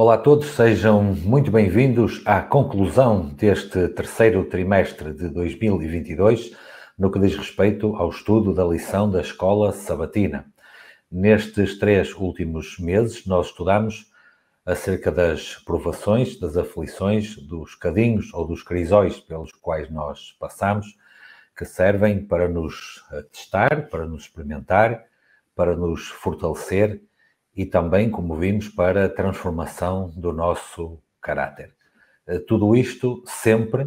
Olá a todos, sejam muito bem-vindos à conclusão deste terceiro trimestre de 2022, no que diz respeito ao estudo da lição da escola sabatina. Nestes três últimos meses, nós estudamos acerca das provações, das aflições, dos cadinhos ou dos crisóis pelos quais nós passamos, que servem para nos testar, para nos experimentar, para nos fortalecer e também, como vimos, para a transformação do nosso caráter. Eh, tudo isto sempre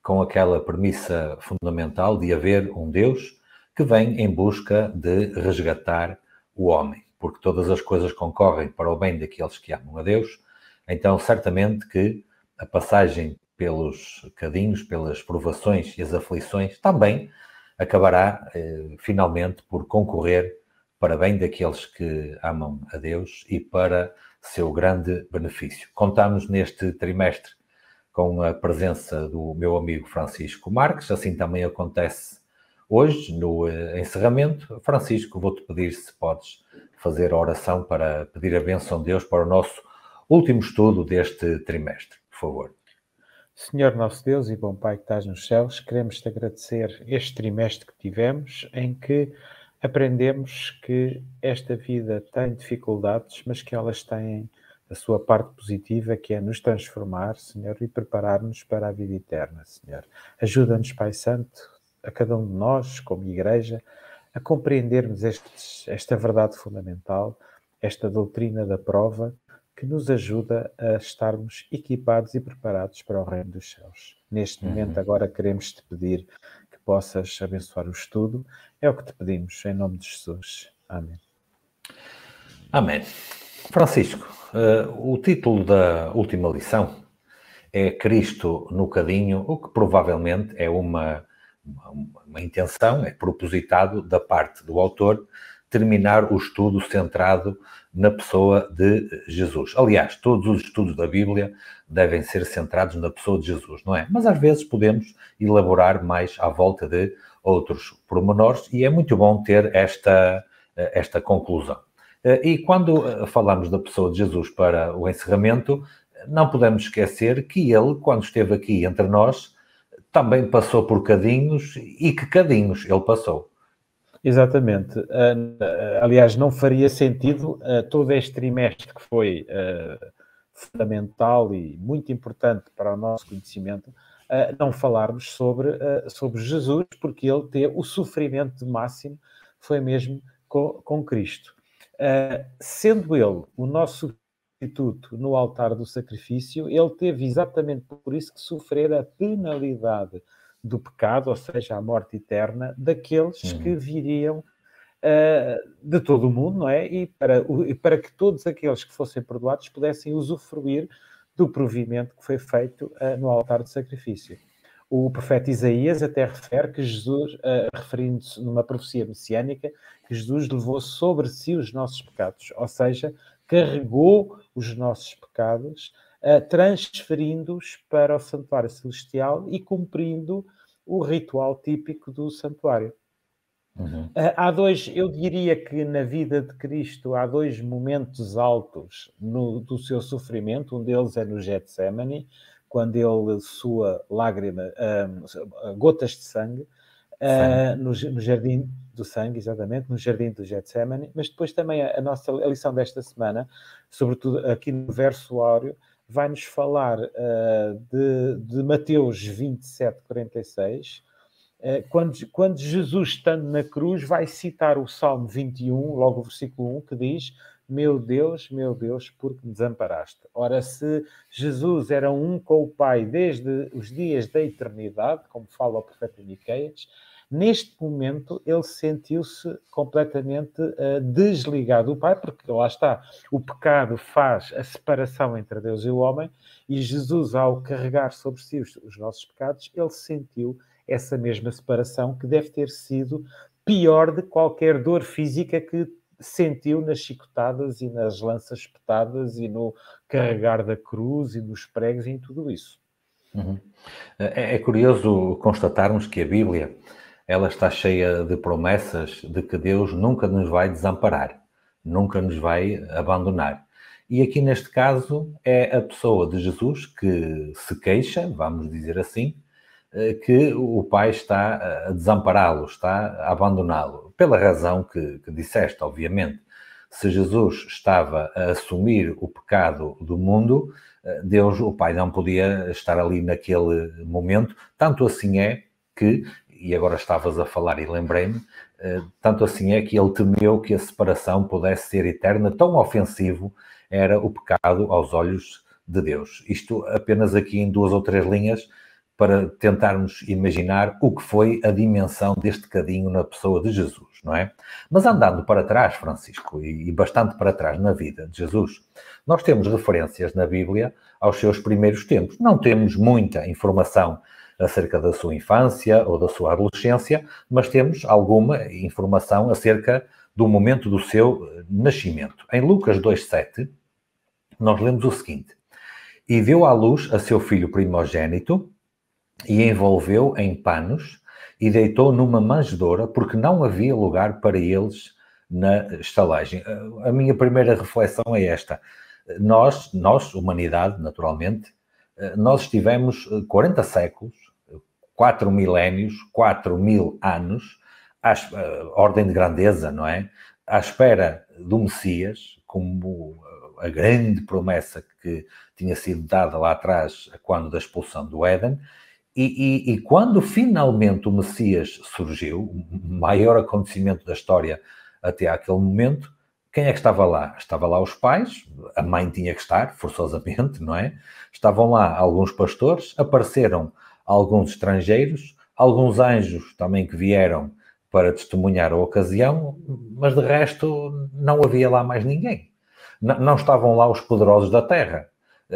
com aquela premissa fundamental de haver um Deus que vem em busca de resgatar o homem, porque todas as coisas concorrem para o bem daqueles que amam a Deus, então certamente que a passagem pelos cadinhos, pelas provações e as aflições também acabará eh, finalmente por concorrer para bem daqueles que amam a Deus e para seu grande benefício. Contamos neste trimestre com a presença do meu amigo Francisco Marques, assim também acontece hoje no eh, encerramento. Francisco, vou-te pedir se podes fazer a oração para pedir a benção de Deus para o nosso último estudo deste trimestre, por favor. Senhor nosso Deus e bom Pai que estás nos céus, queremos te agradecer este trimestre que tivemos, em que aprendemos que esta vida tem dificuldades, mas que elas têm a sua parte positiva, que é nos transformar, Senhor, e preparar-nos para a vida eterna, Senhor. Ajuda-nos, Pai Santo, a cada um de nós, como igreja, a compreendermos estes, esta verdade fundamental, esta doutrina da prova, que nos ajuda a estarmos equipados e preparados para o reino dos céus. Neste momento, uhum. agora queremos te pedir possas abençoar o estudo. É o que te pedimos, em nome de Jesus. Amém. Amém. Francisco, uh, o título da última lição é Cristo no Cadinho, o que provavelmente é uma, uma, uma intenção, é propositado da parte do autor terminar o estudo centrado na pessoa de Jesus. Aliás, todos os estudos da Bíblia devem ser centrados na pessoa de Jesus, não é? Mas às vezes podemos elaborar mais à volta de outros pormenores e é muito bom ter esta, eh, esta conclusão. Eh, e quando eh, falamos da pessoa de Jesus para o encerramento, não podemos esquecer que ele, quando esteve aqui entre nós, também passou por cadinhos e que cadinhos ele passou. Exatamente. Ah, aliás, não faria sentido ah, todo este trimestre que foi ah, fundamental e muito importante para o nosso conhecimento não falarmos sobre, sobre Jesus, porque ele teve o sofrimento máximo, foi mesmo com, com Cristo. sendo ele o nosso substituto no altar do sacrifício, ele teve exatamente por isso que sofrer a penalidade do pecado, ou seja, a morte eterna, daqueles uhum. que viriam uh, de todo o mundo, não é? E para, o, e para que todos aqueles que fossem perdoados pudessem usufruir do provimento que foi feito uh, no altar de sacrifício. O profeta Isaías até refere que Jesus, uh, referindo-se numa profecia messiânica, que Jesus levou sobre si os nossos pecados, ou seja, carregou os nossos pecados eh, transferindo-os para o santuário celestial e cumprindo o ritual típico do santuário. Uhum. Eh, há dois, eu diria que na vida de Cristo há dois momentos altos no, do seu sofrimento. Um deles é no Getsemane, quando ele sua lágrima, gotas de sangue, uh, no, no, jardim do sangue, exatamente, no jardim do Getsemane. Mas depois também a, a nossa a lição desta semana, sobretudo aqui no verso áureo, vai nos falar uh, de, de Mateus 27, 46. Eh, quando, quando Jesus, estando na cruz, vai citar o Salmo 21, logo o versículo 1, que diz: Meu Deus, meu Deus, por que me desamparaste? Ora, se Jesus era um com o Pai desde os dias da eternidade, como fala o profeta Miqueias, Neste momento, ele sentiu-se completamente uh, desligado do Pai, porque lá está, o pecado faz a separação entre Deus e o homem, e Jesus, ao carregar sobre si os, os nossos pecados, ele sentiu essa mesma separação que deve ter sido pior de qualquer dor física que sentiu nas chicotadas e nas lanças espetadas e no carregar da cruz e nos pregos e em tudo isso. Uhum. É, é curioso constatarmos que a Bíblia ela está cheia de promessas de que Deus nunca nos vai desamparar, nunca nos vai abandonar. E aqui neste caso é a pessoa de Jesus que se queixa, vamos dizer assim, eh, que o Pai está eh, a desampará-lo, está a abandoná-lo, pela razão que, que disseste, obviamente. Se Jesus estava a assumir o pecado do mundo, eh, Deus, o Pai, não podia estar ali naquele momento. Tanto assim é que e agora estavas a falar e lembrei-me, eh, tanto assim é que ele temeu que a separação pudesse ser eterna, tão ofensivo era o pecado aos olhos de Deus. Isto apenas aqui em duas ou três linhas para tentarmos imaginar o que foi a dimensão deste cadinho na pessoa de Jesus, não é? Mas andando para trás, Francisco, e bastante para trás na vida de Jesus, nós temos referências na Bíblia aos seus primeiros tempos. Não temos muita informação acerca da sua infância ou da sua adolescência, mas temos alguma informação acerca do momento do seu eh, nascimento. Em Lucas 2,7, nós lemos o seguinte: E deu à luz a seu filho primogênito, e envolveu em panos, e deitou numa manjedoura, porque não havia lugar para eles na estalagem. Eh, a minha primeira reflexão é esta. Nós, nós, humanidade, naturalmente, eh, nós estivemos 40 séculos quatro milénios, quatro mil anos, à, eh, ordem de grandeza, não é? À espera do Messias, como eh, a grande promessa que tinha sido dada lá atrás, quando da expulsão do Éden, e, e, e, quando finalmente o Messias surgiu, o maior acontecimento da história até aquele momento, quem é que estava lá? Estava lá os pais, a mãe tinha que estar, forçosamente, não é? Estavam lá alguns pastores, apareceram alguns estrangeiros, alguns anjos também que vieram para testemunhar a ocasião, mas de resto não havia lá mais ninguém. Não, não estavam lá os poderosos da terra,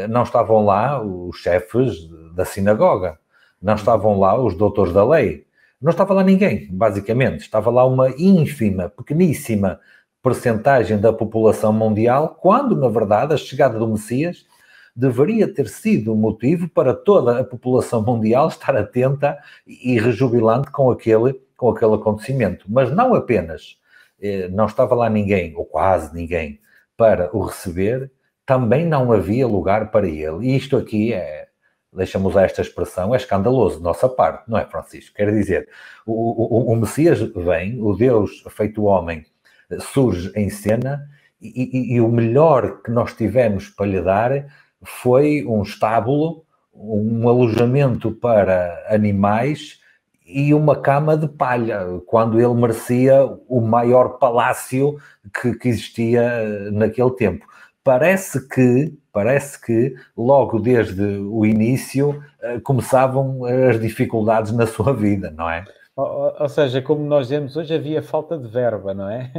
não estavam lá os chefes da sinagoga, não estavam lá os doutores da lei, não estava lá ninguém, basicamente. Estava lá uma ínfima, pequeníssima percentagem da população mundial, quando, na verdade, a chegada do Messias deveria ter sido motivo para toda a população mundial estar atenta e rejubilante com aquele, com aquele acontecimento. Mas não apenas, eh, não estava lá ninguém, ou quase ninguém, para o receber, também não havia lugar para ele. E isto aqui é, deixa-me usar esta expressão, é escandaloso de nossa parte, não é, Francisco? Quer dizer, o, o, o Messias vem, o Deus feito homem eh, surge em cena e, e, e, o melhor que nós tivemos para lhe dar foi um estábulo, um alojamento para animais e uma cama de palha, quando ele merecia o maior palácio que, que existia eh, naquele tempo. Parece que, parece que logo desde o início eh, começavam eh, as dificuldades na sua vida, não é? Ou, ou, seja, como nós dizemos hoje, havia falta de verba, não é?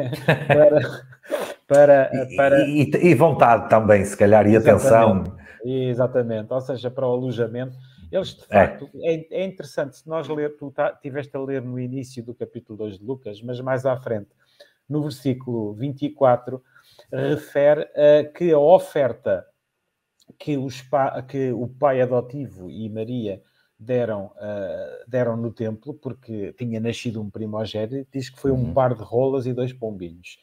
Para, para. para... E, e, e vontade também, se calhar, e Exatamente. atenção. Exatamente, ou seja, para o alojamento. Eles, de é. facto, é, é interessante, se nós ler, tu estiveste tá, tiveste a ler no início do capítulo 2 de Lucas, mas mais à frente, no versículo 24, refere a que a oferta que, os pa, que o pai adotivo e Maria deram, uh, deram no templo, porque tinha nascido um primogênito, diz que foi um uhum. par de rolas e dois pombinhos.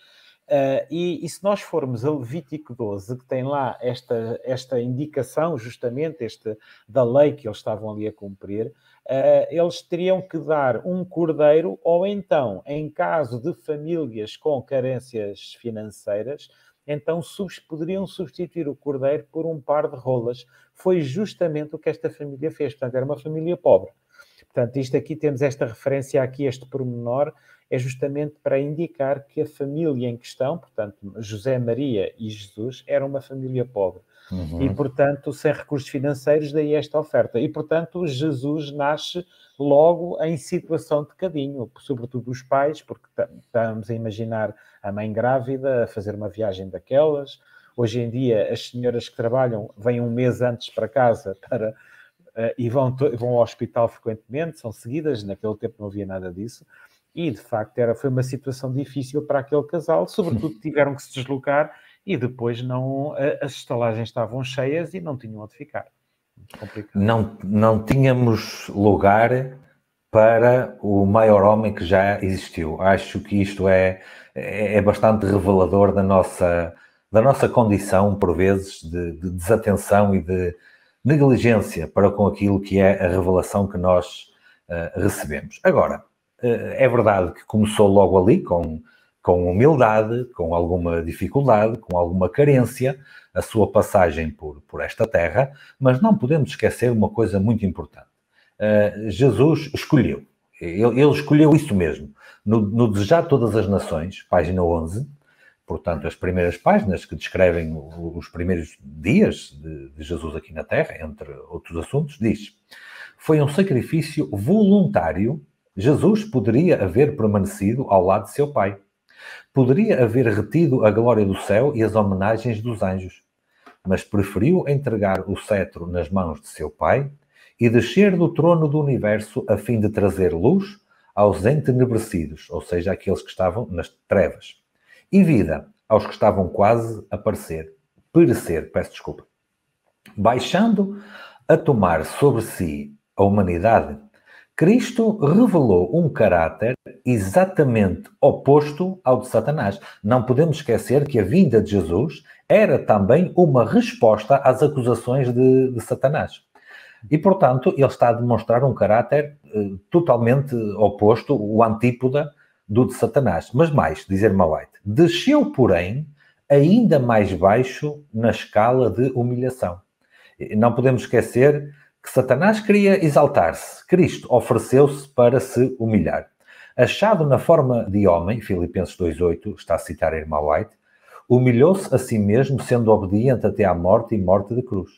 Uh, e, e, se nós formos a Levítico 12, que tem lá esta, esta indicação, justamente este, da lei que eles estavam ali a cumprir, uh, eles teriam que dar um cordeiro, ou então, em caso de famílias com carências financeiras, então poderiam substituir o cordeiro por um par de rolas. Foi justamente o que esta família fez, portanto, era uma família pobre. Portanto, isto aqui temos esta referência aqui, este pormenor, é justamente para indicar que a família em questão, portanto, José, Maria e Jesus, era uma família pobre. Uhum. E, portanto, sem recursos financeiros, daí esta oferta. E, portanto, Jesus nasce logo em situação de cadinho, sobretudo os pais, porque estamos a imaginar a mãe grávida a fazer uma viagem daquelas. Hoje em dia, as senhoras que trabalham vêm um mês antes para casa para, uh, e vão, vão ao hospital frequentemente, são seguidas. Naquele tempo não havia nada disso. E, de facto, era, foi uma situação difícil para aquele casal, sobretudo tiveram que se deslocar e depois não, as estalagens estavam cheias e não tinham onde ficar. Não, não tínhamos lugar para o maior homem que já existiu. Acho que isto é, é, é bastante revelador da nossa, da nossa condição, por vezes, de, de desatenção e de negligência para com aquilo que é a revelação que nós uh, recebemos. Agora, eh, é verdade que começou logo ali com, com humildade, com alguma dificuldade, com alguma carência, a sua passagem por, por esta terra, mas não podemos esquecer uma coisa muito importante. Uh, Jesus escolheu, ele, ele, escolheu isso mesmo. No, no Desejar Todas as Nações, página 11, portanto, as primeiras páginas que descrevem os primeiros dias de, de Jesus aqui na Terra, entre outros assuntos, diz: Foi um sacrifício voluntário Jesus poderia haver permanecido ao lado de seu pai. Poderia haver retido a glória do céu e as homenagens dos anjos, mas preferiu entregar o cetro nas mãos de seu pai e descer do trono do universo a fim de trazer luz aos entenebrecidos, ou seja, aqueles que estavam nas trevas, e vida aos que estavam quase a parecer, perecer, peço desculpa. Baixando a tomar sobre si a humanidade, Cristo revelou um caráter exatamente oposto ao de Satanás. Não podemos esquecer que a vinda de Jesus era também uma resposta às acusações de, de Satanás. E, portanto, ele está a demonstrar um caráter eh, totalmente oposto, o antípoda do de Satanás. Mas mais, diz Irmã White, desceu, porém, ainda mais baixo na escala de humilhação. Não podemos esquecer que Satanás queria exaltar-se, Cristo ofereceu-se para se humilhar. Achado na forma de homem, Filipenses 2,8, está a citar a irmã White, humilhou-se a si mesmo, sendo obediente até à morte e morte de cruz.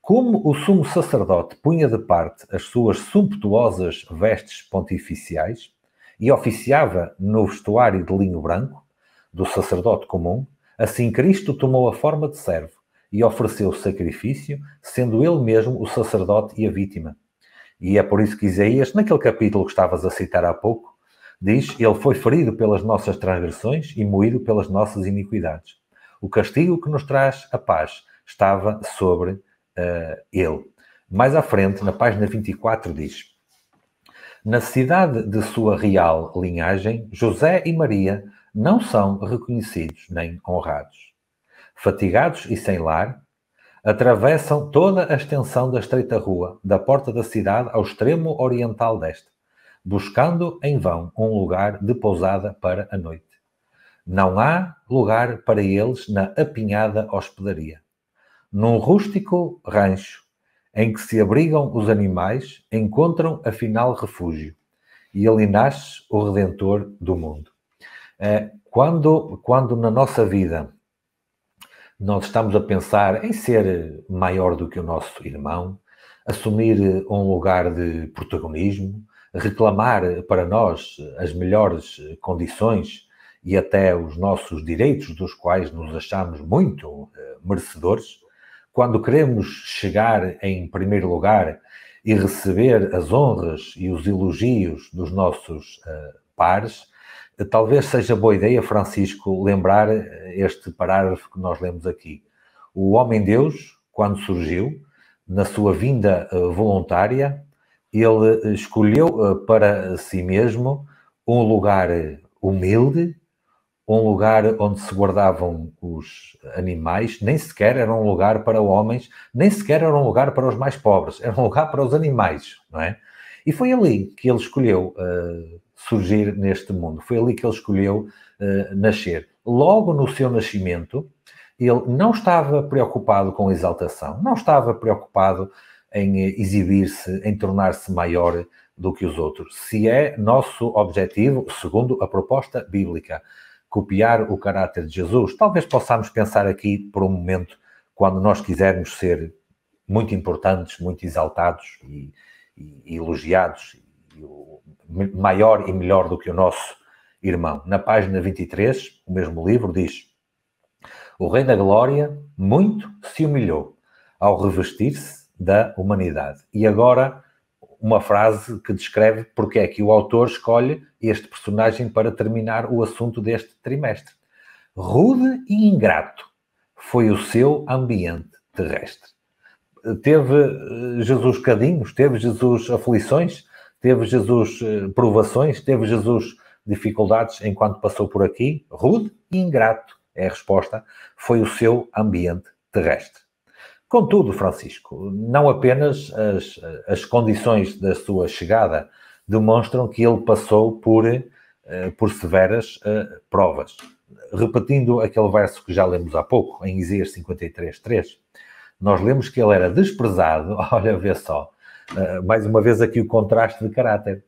Como o sumo sacerdote punha de parte as suas sumptuosas vestes pontificiais e oficiava no vestuário de linho branco, do sacerdote comum, assim Cristo tomou a forma de servo e ofereceu sacrifício, sendo ele mesmo o sacerdote e a vítima. E é por isso que Isaías, naquele capítulo que estavas a citar há pouco, diz: Ele foi ferido pelas nossas transgressões e moído pelas nossas iniquidades. O castigo que nos traz a paz estava sobre uh, ele. Mais à frente, na página 24, diz: Na cidade de sua real linhagem, José e Maria não são reconhecidos nem honrados fatigados e sem lar, atravessam toda a extensão da estreita rua, da porta da cidade ao extremo oriental deste, buscando em vão um lugar de pousada para a noite. Não há lugar para eles na apinhada hospedaria. Num rústico rancho, em que se abrigam os animais, encontram afinal refúgio. E ali nasce o Redentor do mundo. Eh, quando, quando na nossa vida nós estamos a pensar em ser maior do que o nosso irmão, assumir um lugar de protagonismo, reclamar para nós as melhores condições e até os nossos direitos, dos quais nos achamos muito eh, merecedores, quando queremos chegar em primeiro lugar e receber as honras e os elogios dos nossos uh, pares, Talvez seja boa ideia, Francisco, lembrar eh, este parágrafo que nós lemos aqui. O homem-deus, quando surgiu, na sua vinda eh, voluntária, ele eh, escolheu para si mesmo um lugar humilde, um lugar onde se guardavam os animais, nem sequer era um lugar para homens, nem sequer era um lugar para os mais pobres, era um lugar para os animais, não é? E foi ali que ele escolheu uh, surgir neste mundo. Foi ali que ele escolheu uh, nascer. Logo no seu nascimento, ele não estava preocupado com exaltação, não estava preocupado em eh, exibir-se, em tornar-se maior do que os outros. Se é nosso objetivo, segundo a proposta bíblica, copiar o caráter de Jesus, talvez possamos pensar aqui por um momento, quando nós quisermos ser muito importantes, muito exaltados e, e, e elogiados maior e melhor do que o nosso irmão. Na página 23, o mesmo livro diz: O Rei da Glória muito se humilhou ao revestir-se da humanidade. E agora, uma frase que descreve porque é que o autor escolhe este personagem para terminar o assunto deste trimestre. Rude e ingrato foi o seu ambiente terrestre. Teve eh, Jesus cadinhos, teve Jesus aflições, Teve Jesus eh, provações, teve Jesus dificuldades enquanto passou por aqui? Rude e ingrato, é a resposta, foi o seu ambiente terrestre. Contudo, Francisco, não apenas as, as condições da sua chegada demonstram que ele passou por, eh, por severas eh, provas. Repetindo aquele verso que já lemos há pouco, em Isaías 53, 3, nós lemos que ele era desprezado, olha, vê só, ah, mais uma vez aqui o contraste de caráter.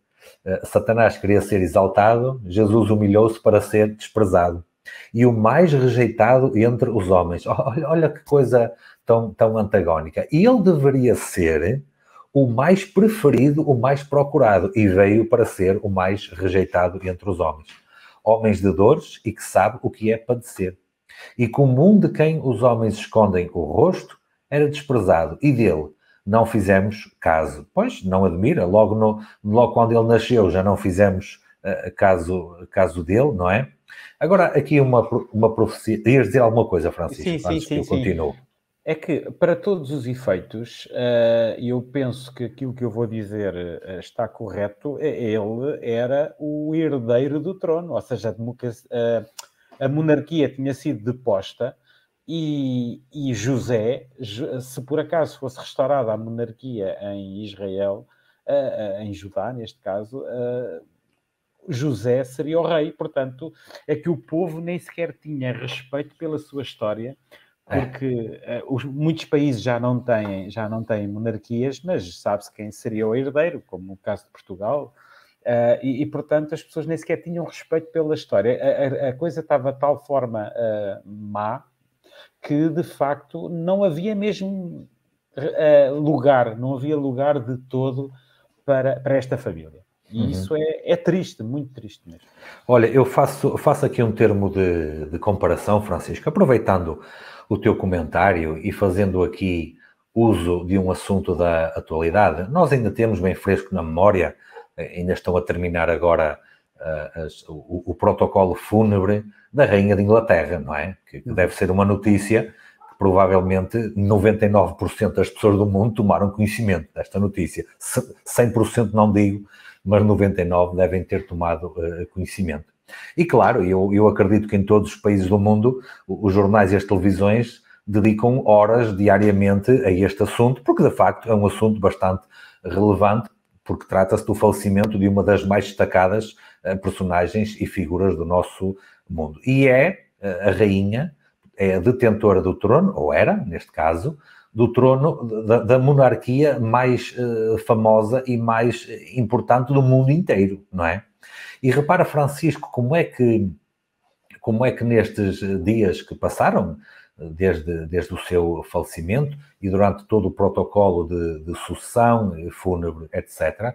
Ah, Satanás queria ser exaltado, Jesus humilhou-se para ser desprezado. E o mais rejeitado entre os homens. Olha, olha que coisa tão, tão antagónica. E ele deveria ser o mais preferido, o mais procurado, e veio para ser o mais rejeitado entre os homens. Homens de dores e que sabe o que é padecer. E comum de quem os homens escondem o rosto, era desprezado, e dele não fizemos caso. Pois, não admira, logo, no, logo quando ele nasceu já não fizemos uh, caso, caso dele, não é? Agora, aqui uma, uma profecia. Ias dizer alguma coisa, Francisco, sim, antes sim, que eu sim. É que, para todos os efeitos, uh, eu penso que aquilo que eu vou dizer uh, está correto. É, ele era o herdeiro do trono, ou seja, a, democracia, uh, a monarquia tinha sido deposta e, e, José, se por acaso fosse restaurada a monarquia em Israel, em Judá, neste caso, José seria o rei. Portanto, é que o povo nem sequer tinha respeito pela sua história, é. porque é. os, muitos países já não têm, já não têm monarquias, mas sabe-se quem seria o herdeiro, como o caso de Portugal. Uh, e, e, portanto, as pessoas nem sequer tinham respeito pela história. A, a, a coisa estava de tal forma uh, má que de facto não havia mesmo uh, lugar, não havia lugar de todo para, para esta família. E uhum. isso é, é, triste, muito triste mesmo. Olha, eu faço, faço aqui um termo de, de comparação, Francisco, aproveitando o teu comentário e fazendo aqui uso de um assunto da atualidade. Nós ainda temos bem fresco na memória, eh, ainda estão a terminar agora eh, as, o, o, protocolo fúnebre da Rainha de Inglaterra, não é? Que, que uhum. deve ser uma notícia que provavelmente 99% das pessoas do mundo tomaram conhecimento desta notícia. 100% não digo, mas 99% devem ter tomado uh, conhecimento. E claro, eu, eu acredito que em todos os países do mundo os jornais e as televisões dedicam horas diariamente a este assunto, porque de facto é um assunto bastante relevante, porque trata-se do falecimento de uma das mais destacadas eh, personagens e figuras do nosso mundo. E é eh, a rainha, é a detentora do trono, ou era, neste caso, do trono da, da monarquia mais eh, famosa e mais importante do mundo inteiro, não é? E repara, Francisco, como é que, como é que nestes dias que passaram, desde, desde o seu falecimento e durante todo o protocolo de, de sucessão fúnebre, etc.,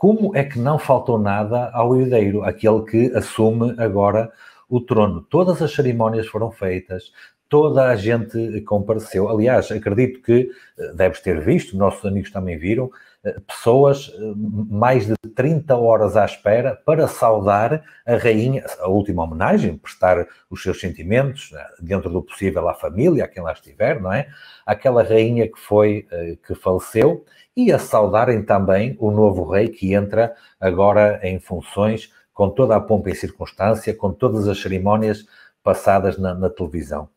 como é que não faltou nada ao herdeiro, aquele que assume agora o trono? Todas as cerimónias foram feitas, toda a gente compareceu. Aliás, acredito que eh, deves ter visto, nossos amigos também viram, eh, pessoas eh, mais de 30 horas à espera para saudar a rainha, a última homenagem, prestar os seus sentimentos, dentro do possível, à família, a quem lá estiver, não é? Aquela rainha que foi, que faleceu, e a saudarem também o novo rei que entra agora em funções, com toda a pompa e circunstância, com todas as cerimónias passadas na, na televisão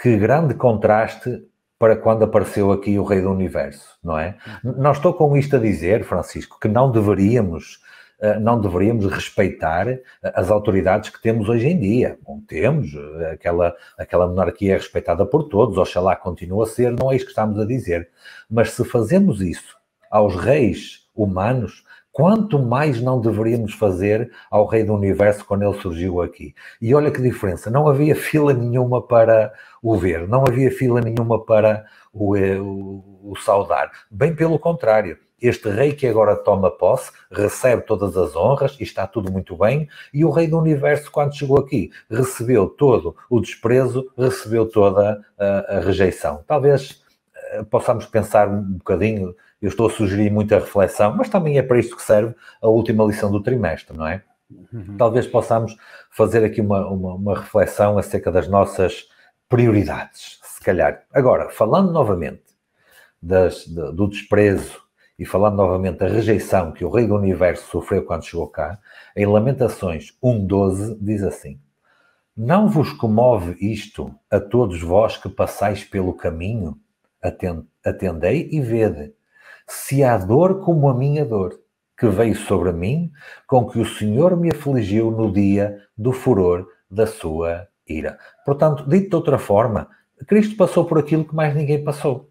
que grande contraste para quando apareceu aqui o Rei do Universo, não é? Não estou com isto a dizer, Francisco, que não deveríamos eh, não deveríamos respeitar eh, as autoridades que temos hoje em dia. Bom, temos, eh, aquela, aquela monarquia é respeitada por todos, oxalá continua a ser, não é isso que estamos a dizer. Mas se fazemos isso aos reis humanos, Quanto mais não deveríamos fazer ao Rei do Universo quando ele surgiu aqui? E olha que diferença, não havia fila nenhuma para o ver, não havia fila nenhuma para o, eh, o, o saudar. Bem pelo contrário, este rei que agora toma posse recebe todas as honras e está tudo muito bem, e o rei do universo, quando chegou aqui, recebeu todo o desprezo, recebeu toda a, a rejeição. Talvez eh, possamos pensar um bocadinho eu estou a sugerir muita reflexão, mas também é para isto que serve a última lição do trimestre, não é? Uhum. Talvez possamos fazer aqui uma, uma, uma reflexão acerca das nossas prioridades, se calhar. Agora, falando novamente das, de, do desprezo e falando novamente da rejeição que o Rei do Universo sofreu quando chegou cá, em Lamentações 1.12 diz assim: Não vos comove isto a todos vós que passais pelo caminho? Atendei e vede se há dor como a minha dor, que veio sobre mim, com que o Senhor me afligiu no dia do furor da sua ira. Portanto, dito de outra forma, Cristo passou por aquilo que mais ninguém passou.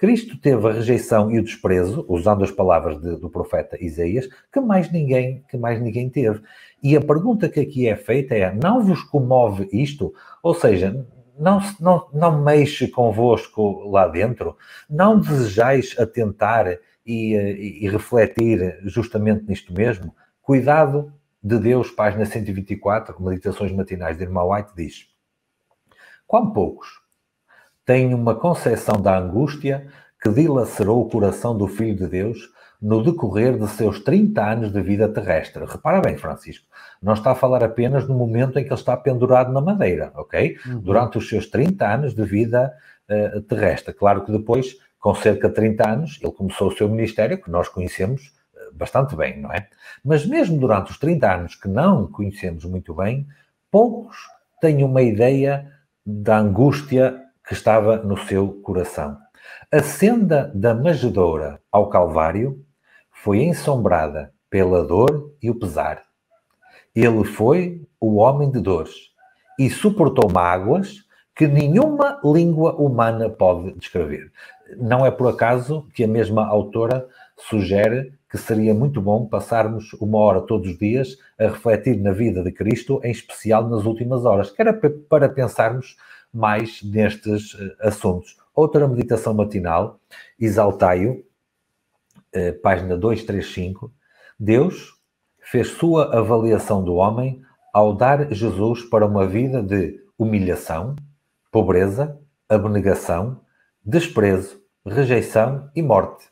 Cristo teve a rejeição e o desprezo, usando as palavras de, do profeta Isaías, que mais ninguém, que mais ninguém teve. E a pergunta que aqui é feita é: não vos comove isto? Ou seja, não, não, não mexe convosco lá dentro? Não desejais atentar e, e, eh, e refletir justamente nisto mesmo? Cuidado de Deus, página 124, Meditações Matinais de Irmã White, diz: Quão poucos têm uma concepção da angústia que dilacerou o coração do Filho de Deus no decorrer de seus 30 anos de vida terrestre. Repara bem, Francisco, não está a falar apenas no momento em que ele está pendurado na madeira, ok? Uhum. Durante os seus 30 anos de vida uh, terrestre. Claro que depois, com cerca de 30 anos, ele começou o seu ministério, que nós conhecemos eh, bastante bem, não é? Mas mesmo durante os 30 anos que não conhecemos muito bem, poucos têm uma ideia da angústia que estava no seu coração. A senda da Magedoura ao Calvário foi ensombrada pela dor e o pesar. Ele foi o homem de dores e suportou mágoas que nenhuma língua humana pode descrever. Não é por acaso que a mesma autora sugere que seria muito bom passarmos uma hora todos os dias a refletir na vida de Cristo, em especial nas últimas horas, que era para pensarmos mais nestes eh, assuntos. Outra meditação matinal, Exaltai-o, eh, página 235. Deus fez sua avaliação do homem ao dar Jesus para uma vida de humilhação, pobreza, abnegação, desprezo, rejeição e morte.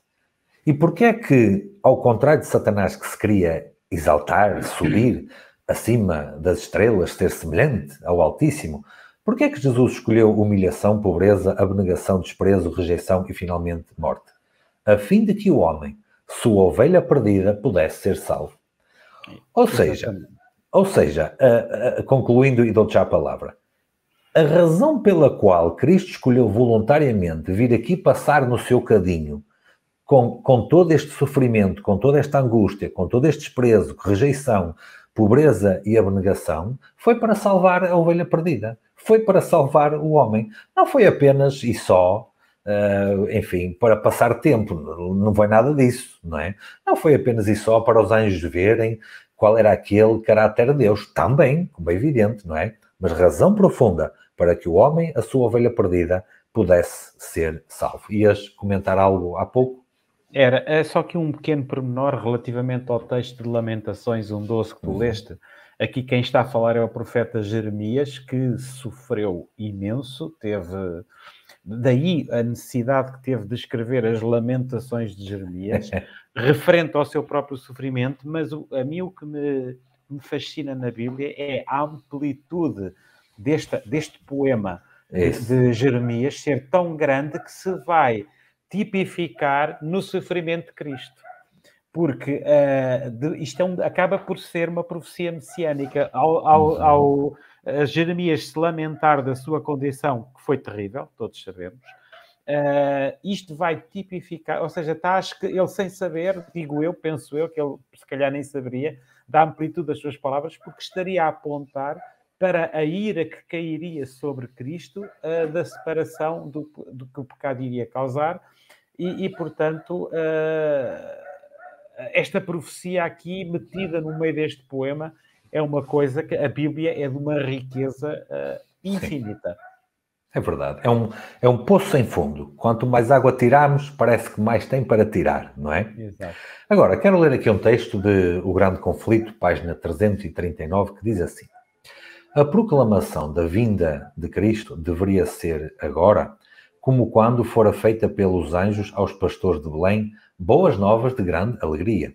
E porquê é que, ao contrário de Satanás que se queria exaltar, subir acima das estrelas, ser semelhante ao Altíssimo, por que é que Jesus escolheu humilhação, pobreza, abnegação, desprezo, rejeição e finalmente morte? A fim de que o homem, sua ovelha perdida, pudesse ser salvo. Ou seja, ou seja, a, a, concluindo e dou-te já a palavra, a razão pela qual Cristo escolheu voluntariamente vir aqui passar no seu cadinho, com, com todo este sofrimento, com toda esta angústia, com todo este desprezo, rejeição, pobreza e abnegação, foi para salvar a ovelha perdida foi para salvar o homem. Não foi apenas e só, uh, enfim, para passar tempo, não foi nada disso, não é? Não foi apenas e só para os anjos verem qual era aquele caráter de Deus, também, como é evidente, não é? Mas razão profunda para que o homem, a sua ovelha perdida, pudesse ser salvo. Ias comentar algo há pouco? Era, é só que um pequeno pormenor relativamente ao texto de Lamentações 1.12 que tu uhum. leste, Aqui quem está a falar é o profeta Jeremias, que sofreu imenso, teve. Daí a necessidade que teve de escrever as lamentações de Jeremias, referente ao seu próprio sofrimento, mas a mim o que me, me fascina na Bíblia é a amplitude desta, deste poema de Jeremias ser tão grande que se vai tipificar no sofrimento de Cristo porque uh, de, isto é um, acaba por ser uma profecia messiânica. Ao, ao, uhum. ao eh, Jeremias se lamentar da sua condição, que foi terrível, todos sabemos, uh, isto vai tipificar, ou seja, está, ele sem saber, digo eu, penso eu, que ele se calhar nem saberia, da amplitude das suas palavras, porque estaria a apontar para a ira que cairia sobre Cristo uh, da separação do, do, que o pecado iria causar. E, e portanto, esta profecia aqui metida no meio deste poema é uma coisa que a Bíblia é de uma riqueza uh, infinita. É verdade, é um, é um poço sem fundo. Quanto mais água tirarmos, parece que mais tem para tirar, não é? Exato. Agora, quero ler aqui um texto de O Grande Conflito, página 339, que diz assim: A proclamação da vinda de Cristo deveria ser agora, como quando fora feita pelos anjos aos pastores de Belém boas novas de grande alegria.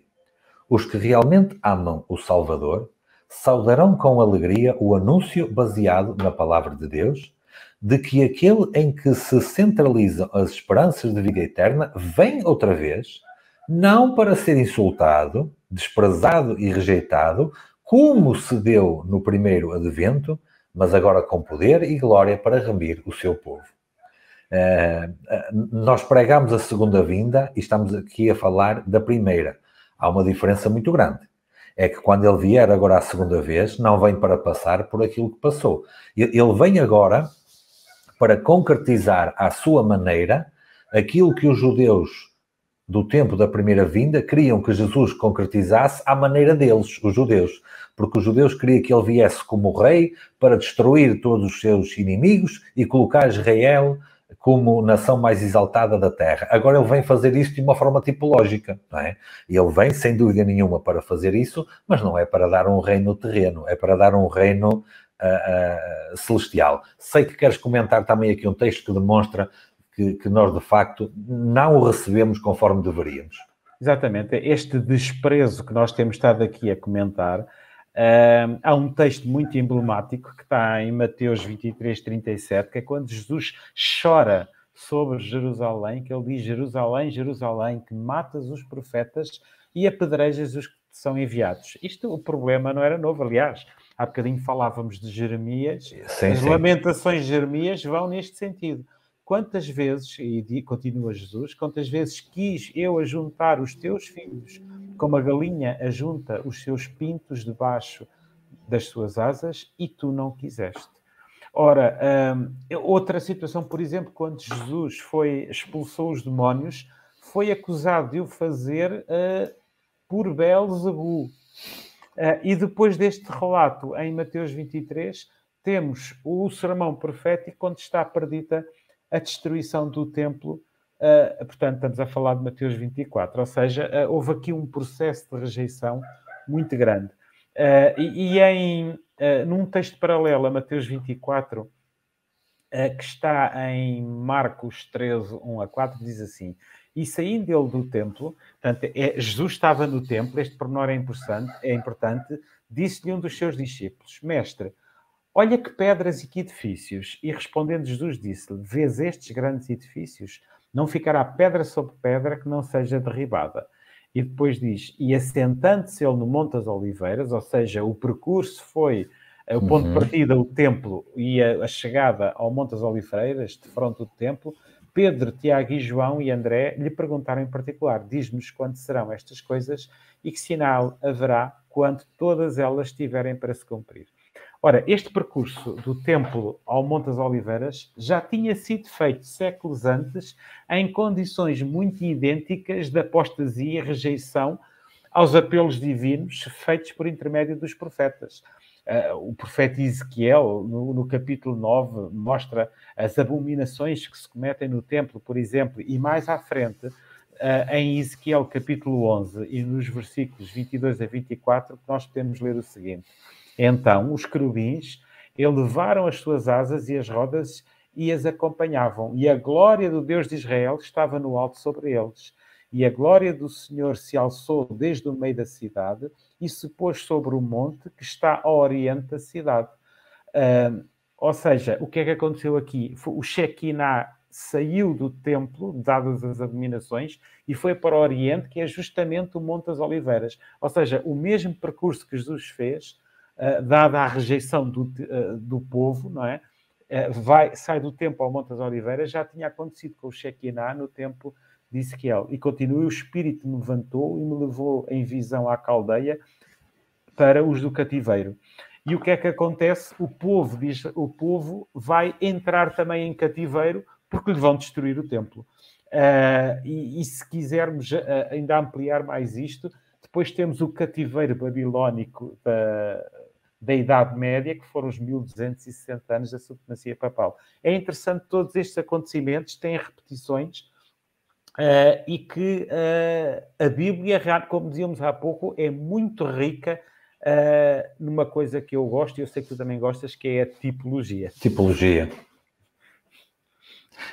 Os que realmente amam o Salvador saudarão com alegria o anúncio baseado na palavra de Deus, de que aquele em que se centralizam as esperanças de vida eterna vem outra vez, não para ser insultado, desprezado e rejeitado, como se deu no primeiro advento, mas agora com poder e glória para remir o seu povo. Eh, eh, nós pregamos a segunda vinda e estamos aqui a falar da primeira. Há uma diferença muito grande. É que quando ele vier agora a segunda vez, não vem para passar por aquilo que passou. Ele vem agora para concretizar à sua maneira aquilo que os judeus do tempo da primeira vinda queriam que Jesus concretizasse à maneira deles, os judeus, porque os judeus queriam que ele viesse como rei para destruir todos os seus inimigos e colocar Israel como nação mais exaltada da Terra. Agora ele vem fazer isso de uma forma tipológica, não é? Ele vem, sem dúvida nenhuma, para fazer isso, mas não é para dar um reino terreno, é para dar um reino uh, uh, celestial. Sei que queres comentar também aqui um texto que demonstra que, que nós, de facto, não o recebemos conforme deveríamos. Exatamente. Este desprezo que nós temos estado aqui a comentar há um texto muito emblemático que está em Mateus 23, 37, que é quando Jesus chora sobre Jerusalém, que ele diz: Jerusalém, Jerusalém, que matas os profetas e apedrejas os que te são enviados. Isto, o problema não era novo, aliás. Há bocadinho falávamos de Jeremias, sim, as sim. lamentações de Jeremias vão neste sentido quantas vezes, e continua Jesus, quantas vezes quis eu ajuntar os teus filhos, como a galinha ajunta os seus pintos debaixo das suas asas, e tu não quiseste. Ora, hum, outra situação, por exemplo, quando Jesus foi expulsou os demónios, foi acusado de o fazer eh, por Belzebu. Eh, e depois deste relato em Mateus 23, temos o sermão profético onde está perdida a a destruição do templo. Uh, portanto, estamos a falar de Mateus 24, ou seja, uh, houve aqui um processo de rejeição muito grande. Uh, e, e em, num texto paralelo a Mateus 24, que está em Marcos 13, 1 a 4, diz assim: E saindo ele do templo, portanto, é, Jesus estava no templo, este pormenor é importante, é importante disse-lhe um dos seus discípulos: Mestre, Olha que pedras e que edifícios. E respondendo, Jesus disse-lhe: Vês estes grandes edifícios? Não ficará pedra sobre pedra que não seja derribada. E depois diz: E assentando-se ele no Monte das Oliveiras, ou seja, o percurso foi eh, o ponto uhum. de partida, o templo e a, a chegada ao Monte das Oliveiras, de fronte do templo. Pedro, Tiago e João e André lhe perguntaram em particular: Diz-nos quando serão estas coisas e que sinal haverá quando todas elas estiverem para se cumprir. Ora, este percurso do templo ao Monte das Oliveiras já tinha sido feito séculos antes em condições muito idênticas de apostasia e rejeição aos apelos divinos feitos por intermédio dos profetas. Uh, o profeta Ezequiel, no, no, capítulo 9, mostra as abominações que se cometem no templo, por exemplo, e mais à frente, uh, em Ezequiel capítulo 11 e nos versículos 22 a 24, nós podemos ler o seguinte. Então, os querubins elevaram as suas asas e as rodas e as acompanhavam, e a glória do Deus de Israel estava no alto sobre eles. E a glória do Senhor se alçou desde o meio da cidade e se pôs sobre o monte que está a oriente da cidade. Uh, ou seja, o que é que aconteceu aqui? O Shekinah saiu do templo, dadas as abominações, e foi para o Oriente, que é justamente o Monte das Oliveiras. Ou seja, o mesmo percurso que Jesus fez, eh, dada a rejeição do, eh, do povo, não é? Eh, vai, sai do tempo ao Montes Oliveira, já tinha acontecido com o Shekinah no tempo de Ezequiel. E continua, o Espírito me levantou e me levou em visão à caldeia para os do cativeiro. E o que é que acontece? O povo, diz, o povo vai entrar também em cativeiro porque lhe vão destruir o templo. Uh, e, e, se quisermos uh, ainda ampliar mais isto, depois temos o cativeiro babilónico da, da Idade Média, que foram os 1260 anos da supremacia papal. É interessante, todos estes acontecimentos têm repetições uh, e que uh, a Bíblia, como dizíamos há pouco, é muito rica uh, numa coisa que eu gosto, e eu sei que tu também gostas, que é a tipologia. Tipologia.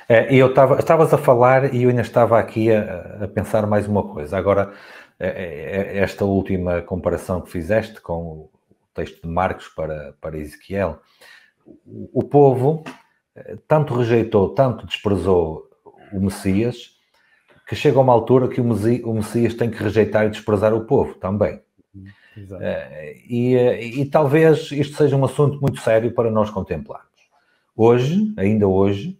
É, eu estava, estavas a falar e eu ainda estava aqui a, a pensar mais uma coisa. Agora, é, é, esta última comparação que fizeste com texto de Marcos para, para Ezequiel, o, povo eh, tanto rejeitou, tanto desprezou o Messias, que chega a uma altura que o Messias tem que rejeitar e desprezar o povo também. Exato. Eh, e, eh, e talvez isto seja um assunto muito sério para nós contemplarmos. Hoje, ainda hoje,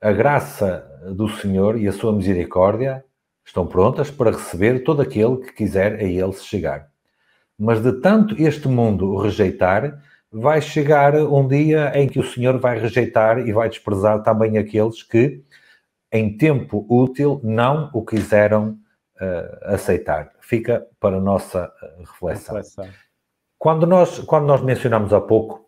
a graça do Senhor e a sua misericórdia estão prontas para receber todo aquele que quiser a ele se chegar. Mas de tanto este mundo o rejeitar, vai chegar um dia em que o Senhor vai rejeitar e vai desprezar também aqueles que, em tempo útil, não o quiseram uh, aceitar. Fica para a nossa eh, reflexão. reflexão. Quando, nós, quando nós mencionamos há pouco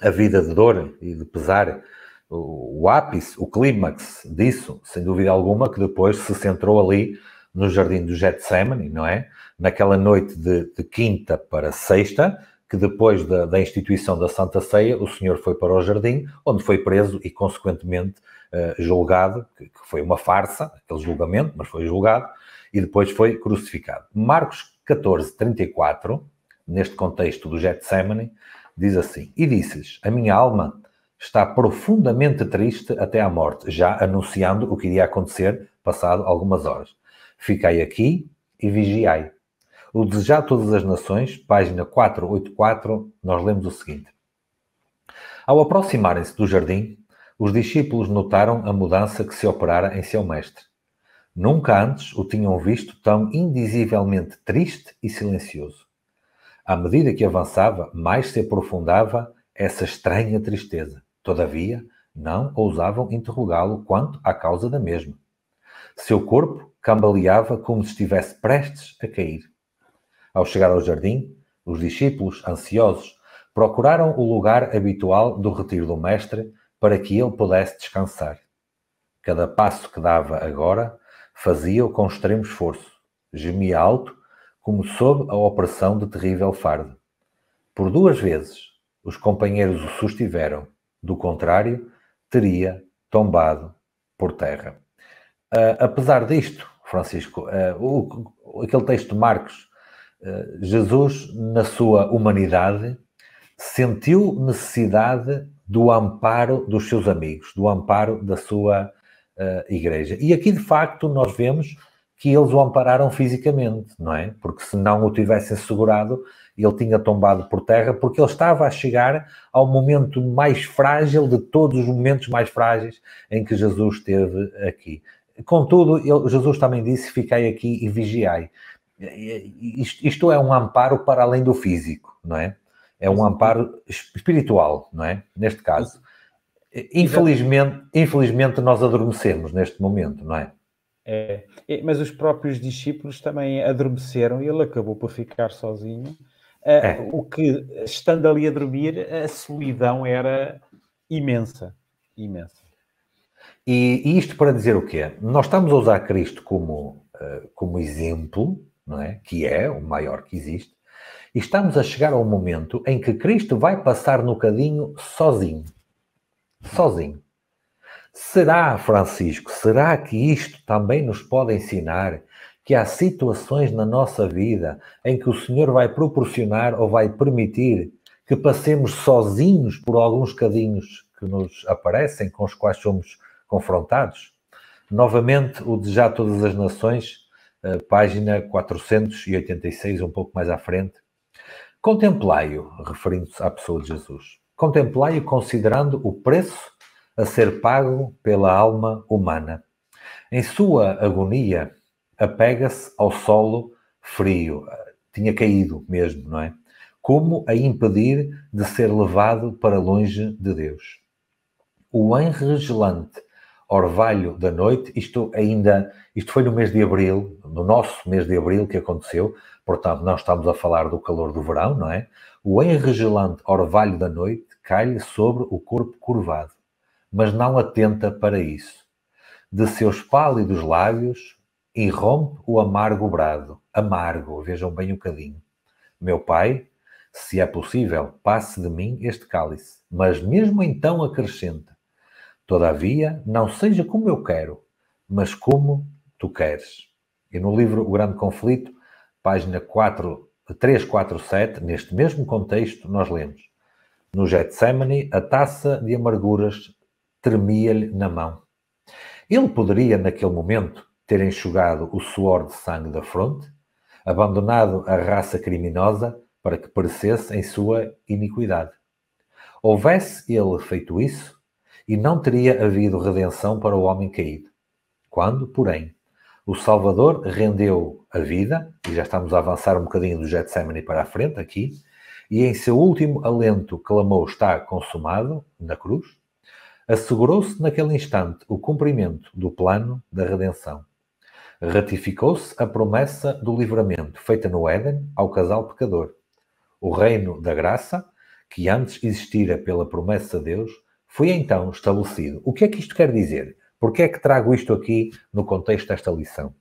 a vida de dor e de pesar, o, o ápice, o clímax disso, sem dúvida alguma, que depois se centrou ali no jardim do Getsemane, não é? Naquela noite de, de quinta para sexta, que depois da, da, instituição da Santa Ceia, o senhor foi para o jardim, onde foi preso e, consequentemente, eh, julgado, que, que, foi uma farsa, aquele julgamento, mas foi julgado, e depois foi crucificado. Marcos 14, 34, neste contexto do Getsemane, diz assim: E disse-lhes: a minha alma está profundamente triste até à morte, já anunciando o que iria acontecer passado algumas horas. Ficai aqui e vigiai. O Desejar Todas as Nações, página 484, nós lemos o seguinte: Ao aproximarem-se do jardim, os discípulos notaram a mudança que se operara em seu mestre. Nunca antes o tinham visto tão indizivelmente triste e silencioso. À medida que avançava, mais se aprofundava essa estranha tristeza. Todavia, não ousavam interrogá-lo quanto à causa da mesma. Seu corpo cambaleava como se estivesse prestes a cair. Ao chegar ao jardim, os discípulos, ansiosos, procuraram o lugar habitual do retiro do Mestre para que ele pudesse descansar. Cada passo que dava agora fazia-o com extremo esforço. Gemia alto, como sob a opressão de terrível fardo. Por duas vezes, os companheiros o sustiveram. Do contrário, teria tombado por terra. Uh, apesar disto, Francisco. Uh, o, aquele texto de Marcos, uh, Jesus, na sua humanidade, sentiu necessidade do amparo dos seus amigos, do amparo da sua uh, igreja. E aqui, de facto, nós vemos que eles o ampararam fisicamente, não é? Porque se não o tivessem segurado, ele tinha tombado por terra, porque ele estava a chegar ao momento mais frágil de todos os momentos mais frágeis em que Jesus esteve aqui. Contudo, Jesus também disse: Ficai aqui e vigiai. Isto, isto, é um amparo para além do físico, não é? É um amparo espiritual, não é? Neste caso. Infelizmente, infelizmente nós adormecemos neste momento, não é? É, mas os próprios discípulos também adormeceram e ele acabou por ficar sozinho. Ah, é. O que, estando ali a dormir, a solidão era imensa, imensa. E, e, isto para dizer o quê? Nós estamos a usar Cristo como, eh, como exemplo, não é? que é o maior que existe, e estamos a chegar ao momento em que Cristo vai passar no cadinho sozinho. Sozinho. Será, Francisco, será que isto também nos pode ensinar que há situações na nossa vida em que o Senhor vai proporcionar ou vai permitir que passemos sozinhos por alguns cadinhos que nos aparecem, com os quais somos confrontados? Novamente, o de Já Todas as Nações, eh, página 486, um pouco mais à frente. Contemplai-o, referindo-se à pessoa de Jesus. Contemplai-o considerando o preço a ser pago pela alma humana. Em sua agonia, apega-se ao solo frio. Tinha caído mesmo, não é? Como a impedir de ser levado para longe de Deus. O enregelante orvalho da noite, isto ainda, isto foi no mês de abril, no nosso mês de abril que aconteceu, portanto não estamos a falar do calor do verão, não é? O enregelante orvalho da noite cai-lhe sobre o corpo curvado, mas não atenta para isso. De seus pálidos lábios irrompe o amargo brado, amargo, vejam bem o cadinho. Meu pai, se é possível, passe de mim este cálice, mas mesmo então acrescenta, Todavia, não seja como eu quero, mas como tu queres. E no livro O Grande Conflito, página 4, 347, neste mesmo contexto, nós lemos: No Getsemane, a taça de amarguras tremia-lhe na mão. Ele poderia, naquele momento, ter enxugado o suor de sangue da fronte, abandonado a raça criminosa para que perecesse em sua iniquidade. Houvesse ele feito isso, e não teria havido redenção para o homem caído. Quando, porém, o Salvador rendeu a vida, e já estamos a avançar um bocadinho do Getsemane para a frente aqui, e em seu último alento clamou está consumado, na cruz, assegurou-se naquele instante o cumprimento do plano da redenção. Ratificou-se a promessa do livramento feita no Éden ao casal pecador. O reino da graça, que antes existira pela promessa de Deus, foi então estabelecido. O que é que isto quer dizer? Porque é que trago isto aqui no contexto desta lição?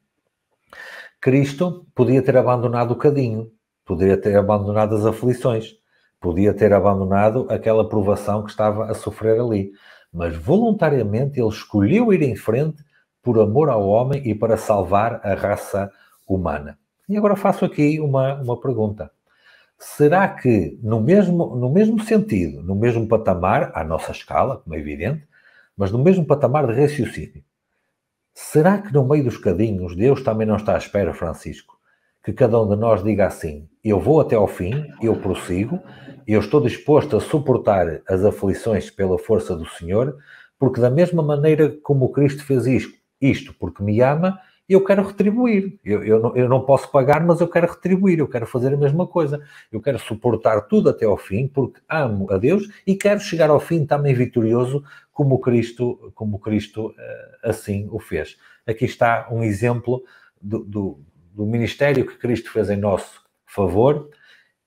Cristo podia ter abandonado o cadinho, poderia ter abandonado as aflições, podia ter abandonado aquela provação que estava a sofrer ali, mas voluntariamente ele escolheu ir em frente por amor ao homem e para salvar a raça humana. E agora faço aqui uma, uma pergunta. Será que, no mesmo, no mesmo sentido, no mesmo patamar, à nossa escala, como é evidente, mas no mesmo patamar de raciocínio, será que no meio dos cadinhos Deus também não está à espera, Francisco, que cada um de nós diga assim: eu vou até ao fim, eu prossigo, eu estou disposto a suportar as aflições pela força do Senhor, porque da mesma maneira como Cristo fez isto, isto porque me ama, eu quero retribuir. Eu, eu, não, eu não posso pagar, mas eu quero retribuir, eu quero fazer a mesma coisa. Eu quero suportar tudo até ao fim, porque amo a Deus e quero chegar ao fim também vitorioso, como Cristo, como Cristo eh, assim o fez. Aqui está um exemplo do, do, do ministério que Cristo fez em nosso favor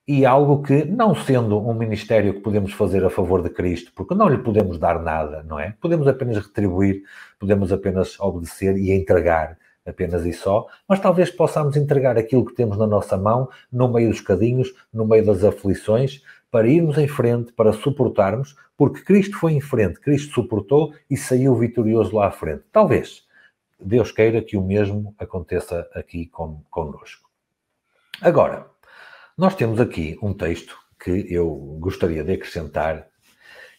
e algo que, não sendo um ministério que podemos fazer a favor de Cristo, porque não lhe podemos dar nada, não é? Podemos apenas retribuir, podemos apenas obedecer e entregar apenas e só, mas talvez possamos entregar aquilo que temos na nossa mão, no meio dos cadinhos, no meio das aflições, para irmos em frente, para suportarmos, porque Cristo foi em frente, Cristo suportou e saiu vitorioso lá à frente. Talvez Deus queira que o mesmo aconteça aqui con conosco. Agora, nós temos aqui um texto que eu gostaria de acrescentar,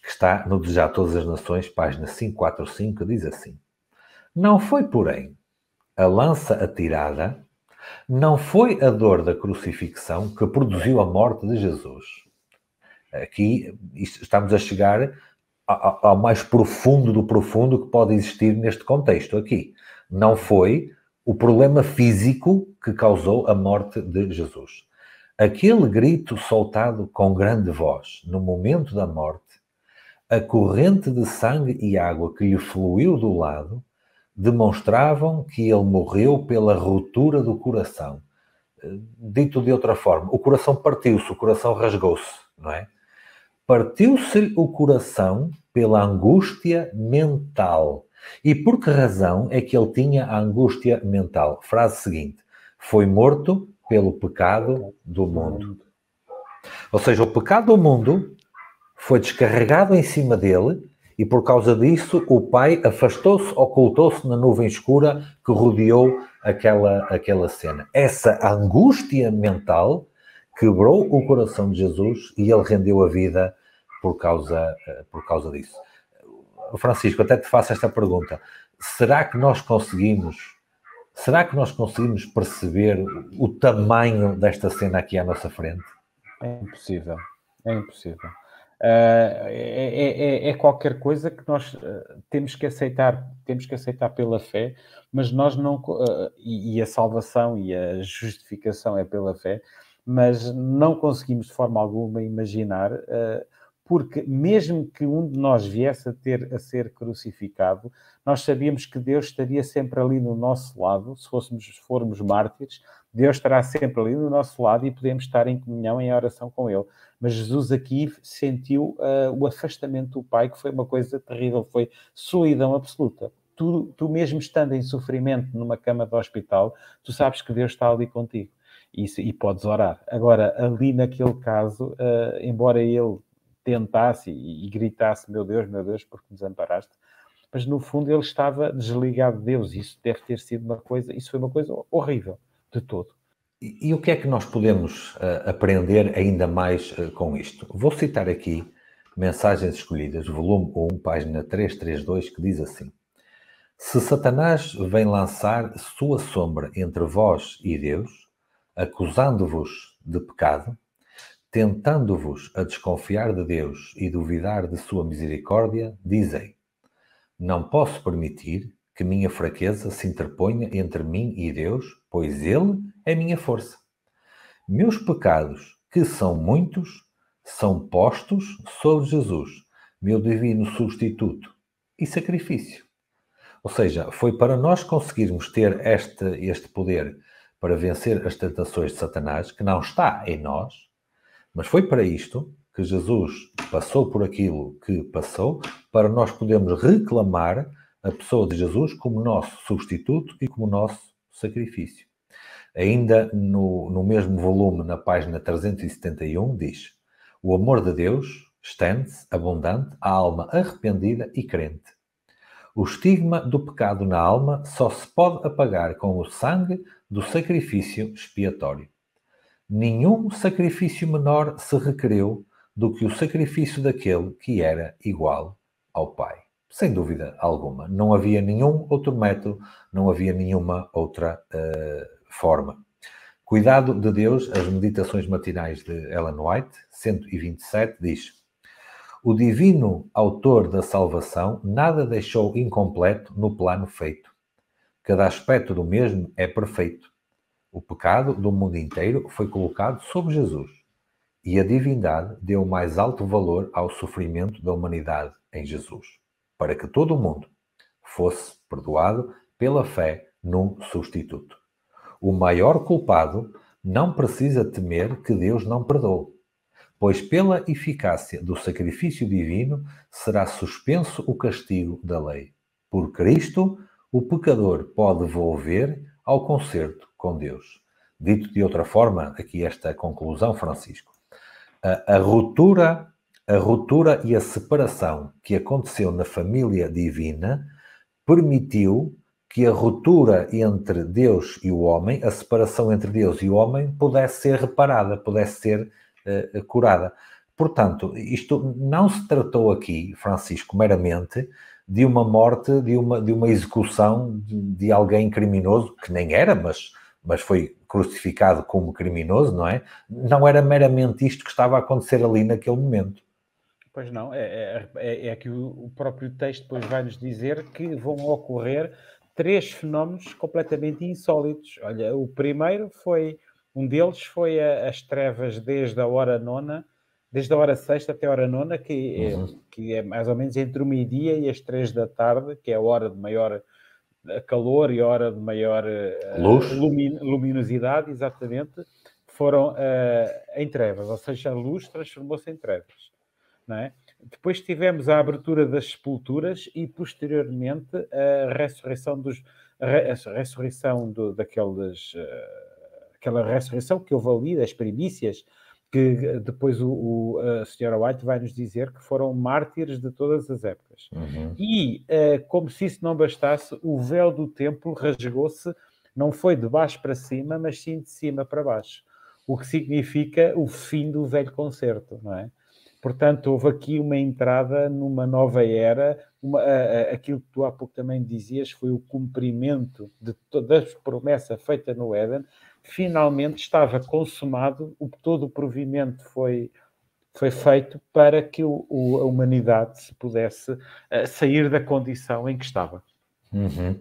que está no Desejar Todas as Nações, página 545, diz assim: Não foi, porém, a lança atirada, não foi a dor da crucifixão que produziu a morte de Jesus. Aqui estamos a chegar ao, mais profundo do profundo que pode existir neste contexto aqui. Não foi o problema físico que causou a morte de Jesus. Aquele grito soltado com grande voz no momento da morte, a corrente de sangue e água que lhe fluiu do lado, demonstravam que ele morreu pela ruptura do coração. Eh, dito de outra forma, o coração partiu-se, o coração rasgou-se, não é? Partiu-se o coração pela angústia mental. E por que razão é que ele tinha a angústia mental? Frase seguinte: Foi morto pelo pecado do mundo. Ou seja, o pecado do mundo foi descarregado em cima dele e por causa disso o pai afastou-se, ocultou-se na nuvem escura que rodeou aquela, aquela cena. Essa angústia mental quebrou o coração de Jesus e ele rendeu a vida por causa, eh, por causa disso. Francisco, até te faço esta pergunta. Será que nós conseguimos, será que nós conseguimos perceber o tamanho desta cena aqui à nossa frente? É impossível, é impossível. Eh, é, é, é, é, qualquer coisa que nós eh, temos que aceitar, temos que aceitar pela fé, mas nós não eh, e, a salvação e a justificação é pela fé, mas não conseguimos de forma alguma imaginar, porque mesmo que um de nós viesse a ter a ser crucificado, nós sabíamos que Deus estaria sempre ali no nosso lado, se fôssemos formos mártires, Deus estará sempre ali no nosso lado e podemos estar em comunhão em oração com Ele. Mas Jesus aqui sentiu uh, o afastamento do Pai, que foi uma coisa terrível, foi solidão absoluta. Tu, tu mesmo estando em sofrimento numa cama do hospital, tu sabes que Deus está ali contigo e, e podes orar. Agora, ali naquele caso, uh, embora ele tentasse e, e gritasse: Meu Deus, meu Deus, porque me desamparaste? mas no fundo ele estava desligado de Deus. Isso deve ter sido uma coisa, isso foi uma coisa horrível de todo. E, e o que é que nós podemos uh, aprender ainda mais uh, com isto? Vou citar aqui Mensagens Escolhidas, volume 1, página 332, que diz assim: Se Satanás vem lançar sua sombra entre vós e Deus, acusando-vos de pecado, tentando-vos a desconfiar de Deus e duvidar de sua misericórdia, dizem: Não posso permitir que minha fraqueza se interponha entre mim e Deus, pois Ele é minha força. Meus pecados, que são muitos, são postos sobre Jesus, meu divino substituto e sacrifício. Ou seja, foi para nós conseguirmos ter este, este poder para vencer as tentações de Satanás, que não está em nós, mas foi para isto que Jesus passou por aquilo que passou, para nós podermos reclamar a pessoa de Jesus como nosso substituto e como nosso sacrifício. Ainda no, no mesmo volume, na página 371, diz: O amor de Deus estende-se abundante à alma arrependida e crente. O estigma do pecado na alma só se pode apagar com o sangue do sacrifício expiatório. Nenhum sacrifício menor se requeriu do que o sacrifício daquele que era igual ao Pai. Sem dúvida alguma. Não havia nenhum outro método, não havia nenhuma outra uh, forma. Cuidado de Deus, as meditações matinais de Ellen White, 127, diz: O divino autor da salvação nada deixou incompleto no plano feito. Cada aspecto do mesmo é perfeito. O pecado do mundo inteiro foi colocado sob Jesus e a divindade deu mais alto valor ao sofrimento da humanidade em Jesus, para que todo o mundo fosse perdoado pela fé num substituto. O maior culpado não precisa temer que Deus não perdoe, pois pela eficácia do sacrifício divino será suspenso o castigo da lei. Por Cristo, o pecador pode volver ao concerto com Deus. Dito de outra forma, aqui esta conclusão, Francisco. A, a ruptura, a ruptura e a separação que aconteceu na família divina permitiu que a ruptura entre Deus e o homem, a separação entre Deus e o homem, pudesse ser reparada, pudesse ser uh, curada. Portanto, isto não se tratou aqui, Francisco, meramente de uma morte, de uma, de uma execução de, de alguém criminoso, que nem era, mas, mas foi crucificado como criminoso, não é? Não era meramente isto que estava a acontecer ali naquele momento. Pois não, é, é, é, é que o próprio texto depois vai nos dizer que vão ocorrer três fenómenos completamente insólitos. Olha, o primeiro foi, um deles foi a, as trevas desde a hora nona, desde a hora sexta até a hora nona, que, eh, uhum. é, que é mais ou menos entre o meio-dia e as três da tarde, que é a hora de maior eh, calor e a hora de maior eh, Luz. lumin luminosidade, exatamente, foram uh, em trevas, ou seja, a luz transformou-se em trevas, não é? Depois tivemos a abertura das sepulturas e, posteriormente, a ressurreição dos a ressurreição do, daqueles eh, aquela ressurreição que houve ali, das primícias, que depois o, o, a senhora White vai nos dizer que foram mártires de todas as épocas. Uhum. E, eh, como se isso não bastasse, o véu do templo rasgou-se, não foi de baixo para cima, mas sim de cima para baixo. O que significa o fim do velho concerto, não é? Portanto, houve aqui uma entrada numa nova era. Uma, a, a, aquilo que tu há pouco também dizias foi o cumprimento de toda a promessa feita no Éden. Finalmente estava consumado, o, todo o provimento foi, foi feito para que o, o, a humanidade se pudesse eh, sair da condição em que estava. Uhum.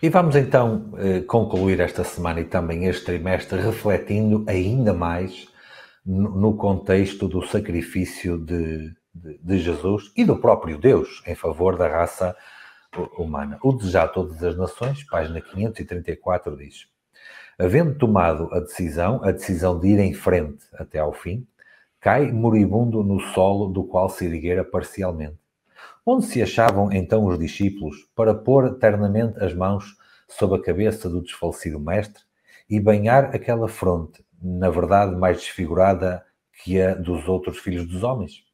E vamos então eh, concluir esta semana e também este trimestre refletindo ainda mais no contexto do sacrifício de, de, de, Jesus e do próprio Deus em favor da raça humana. O Desejar Todas as Nações, página 534, diz: Havendo tomado a decisão, a decisão de ir em frente até ao fim, cai moribundo no solo do qual se erguera parcialmente. Onde se achavam então os discípulos para pôr eternamente as mãos sobre a cabeça do desfalecido Mestre e banhar aquela fronte na verdade, mais desfigurada que a dos outros filhos dos homens.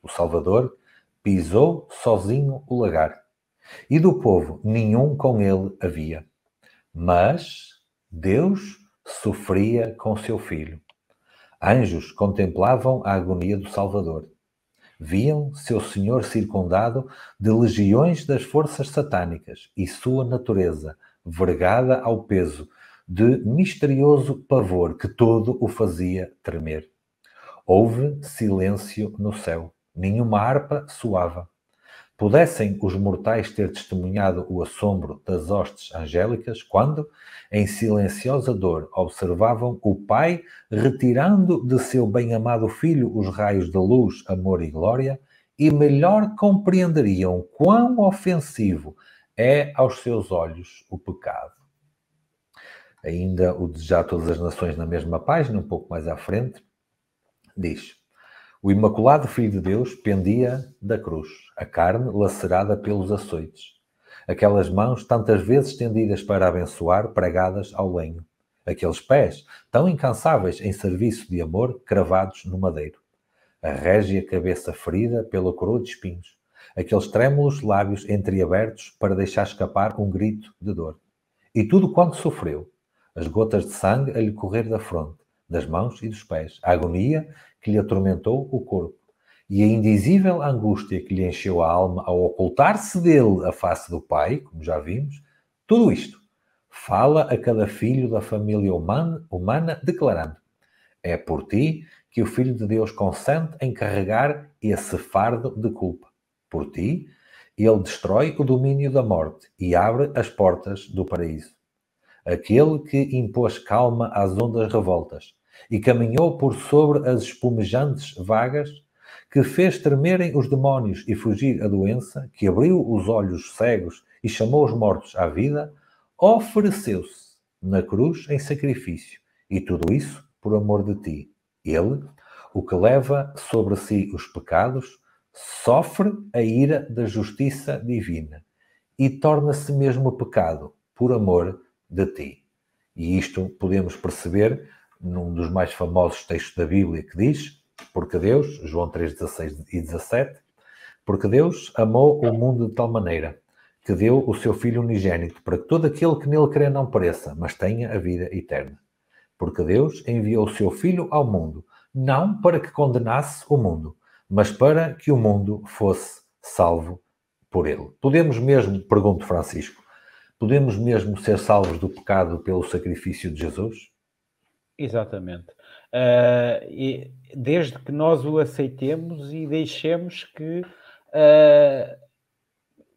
O Salvador pisou sozinho o lagar, e do povo nenhum com ele havia. Mas Deus sofria com seu filho. Anjos contemplavam a agonia do Salvador. Viam seu Senhor circundado de legiões das forças satânicas e sua natureza, vergada ao peso de misterioso pavor que todo o fazia tremer. Houve silêncio no céu, nenhuma harpa soava. Pudessem os mortais ter testemunhado o assombro das hostes angélicas quando, em silenciosa dor, observavam o Pai retirando de seu bem-amado Filho os raios de luz, amor e glória, e melhor compreenderiam quão ofensivo é aos seus olhos o pecado ainda o desejar todas as nações na mesma página, um pouco mais à frente, diz: O Imaculado Filho de Deus pendia da cruz, a carne lacerada pelos açoites, aquelas mãos tantas vezes tendidas para abençoar, pregadas ao lenho, aqueles pés tão incansáveis em serviço de amor, cravados no madeiro, a régia cabeça ferida pela coroa de espinhos, aqueles trêmulos lábios entreabertos para deixar escapar um grito de dor. E tudo quanto sofreu, as gotas de sangue a lhe correr da fronte, das mãos e dos pés, a agonia que lhe atormentou o corpo e a indizível angústia que lhe encheu a alma ao ocultar-se dele a face do pai, como já vimos, tudo isto fala a cada filho da família humana, declarando: É por ti que o Filho de Deus consente em carregar esse fardo de culpa. Por ti, ele destrói o domínio da morte e abre as portas do paraíso aquele que impôs calma às ondas revoltas e caminhou por sobre as espumejantes vagas, que fez tremerem os demónios e fugir a doença, que abriu os olhos cegos e chamou os mortos à vida, ofereceu-se na cruz em sacrifício, e tudo isso por amor de ti. Ele, o que leva sobre si os pecados, sofre a ira da justiça divina e torna-se mesmo pecado por amor de ti. E isto podemos perceber num dos mais famosos textos da Bíblia que diz, porque Deus, João 3, 16 e 17, porque Deus amou o mundo de tal maneira que deu o seu Filho unigênito para que todo aquele que nele crê não pereça, mas tenha a vida eterna. Porque Deus enviou o seu Filho ao mundo, não para que condenasse o mundo, mas para que o mundo fosse salvo por ele. Podemos mesmo, pergunto Francisco, Podemos mesmo ser salvos do pecado pelo sacrifício de Jesus? Exatamente. Uh, e desde que nós o aceitemos e deixemos que uh,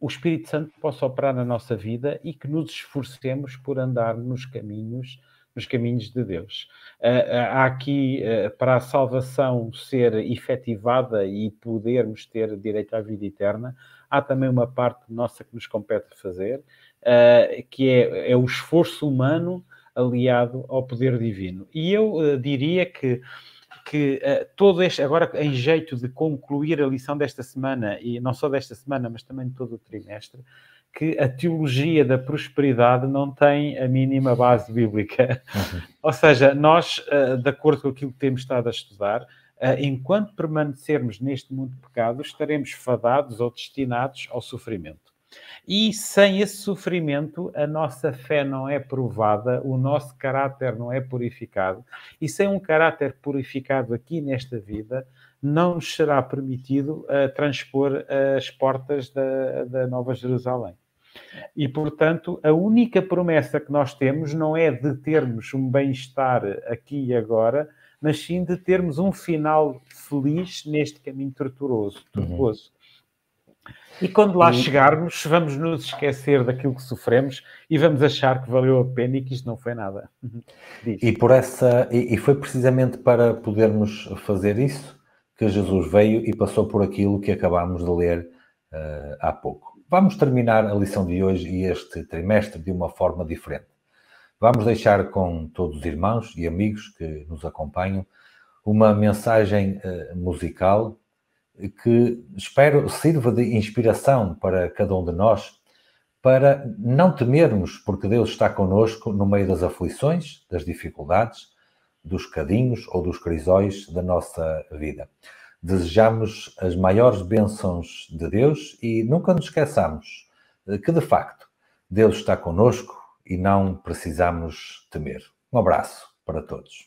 o Espírito Santo possa operar na nossa vida e que nos esforcemos por andar nos caminhos nos caminhos de Deus. Ah, há aqui, para a salvação ser efetivada e podermos ter direito à vida eterna, há também uma parte nossa que nos compete fazer, uh, que é, é o esforço humano aliado ao poder divino. E eu uh, diria que que uh, todo este, agora em jeito de concluir a lição desta semana, e não só desta semana, mas também de todo o trimestre, que a teologia da prosperidade não tem a mínima base bíblica. Uhum. Ou seja, nós, uh, de acordo com aquilo que temos estado a estudar, uh, enquanto permanecermos neste mundo de pecado, estaremos fadados ou destinados ao sofrimento. E sem esse sofrimento, a nossa fé não é provada, o nosso caráter não é purificado. E sem um caráter purificado aqui nesta vida, não nos será permitido uh, transpor as portas da, da Nova Jerusalém. E, portanto, a única promessa que nós temos não é de termos um bem-estar aqui e agora, mas sim de termos um final feliz neste caminho torturoso. Uhum. tortuoso. E quando lá e... chegarmos, vamos nos esquecer daquilo que sofremos e vamos achar que valeu a pena e que isto não foi nada. E por essa e, e foi precisamente para podermos fazer isso que Jesus veio e passou por aquilo que acabámos de ler uh, há pouco. Vamos terminar a lição de hoje e este trimestre de uma forma diferente. Vamos deixar com todos os irmãos e amigos que nos acompanham uma mensagem uh, musical que espero sirva de inspiração para cada um de nós, para não temermos, porque Deus está conosco no meio das aflições, das dificuldades, dos cadinhos ou dos crisóis da nossa vida. Desejamos as maiores bênçãos de Deus e nunca nos esqueçamos eh, que, de facto, Deus está conosco e não precisamos temer. Um abraço para todos.